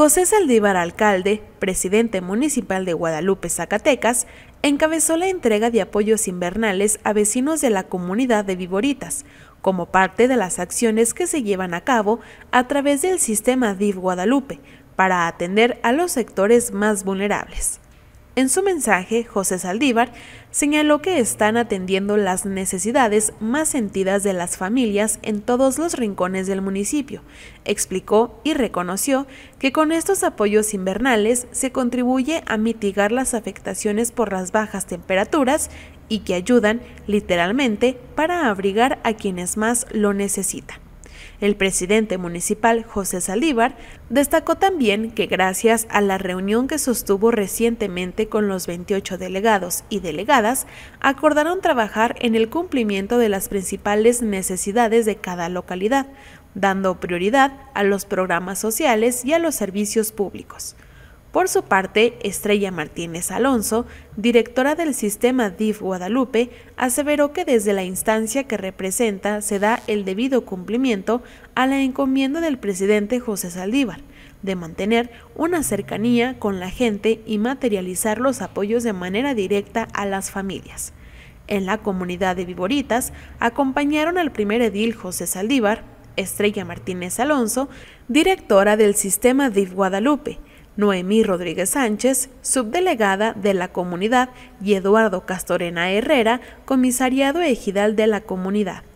José Saldívar Alcalde, presidente municipal de Guadalupe, Zacatecas, encabezó la entrega de apoyos invernales a vecinos de la comunidad de Viboritas, como parte de las acciones que se llevan a cabo a través del sistema DIV Guadalupe, para atender a los sectores más vulnerables. En su mensaje, José Saldívar señaló que están atendiendo las necesidades más sentidas de las familias en todos los rincones del municipio. Explicó y reconoció que con estos apoyos invernales se contribuye a mitigar las afectaciones por las bajas temperaturas y que ayudan, literalmente, para abrigar a quienes más lo necesitan. El presidente municipal, José Salíbar, destacó también que gracias a la reunión que sostuvo recientemente con los 28 delegados y delegadas, acordaron trabajar en el cumplimiento de las principales necesidades de cada localidad, dando prioridad a los programas sociales y a los servicios públicos. Por su parte, Estrella Martínez Alonso, directora del sistema DIF Guadalupe, aseveró que desde la instancia que representa se da el debido cumplimiento a la encomienda del presidente José Saldívar de mantener una cercanía con la gente y materializar los apoyos de manera directa a las familias. En la comunidad de Viboritas acompañaron al primer edil José Saldívar, Estrella Martínez Alonso, directora del sistema DIF Guadalupe, Noemí Rodríguez Sánchez, subdelegada de la comunidad, y Eduardo Castorena Herrera, comisariado ejidal de la comunidad.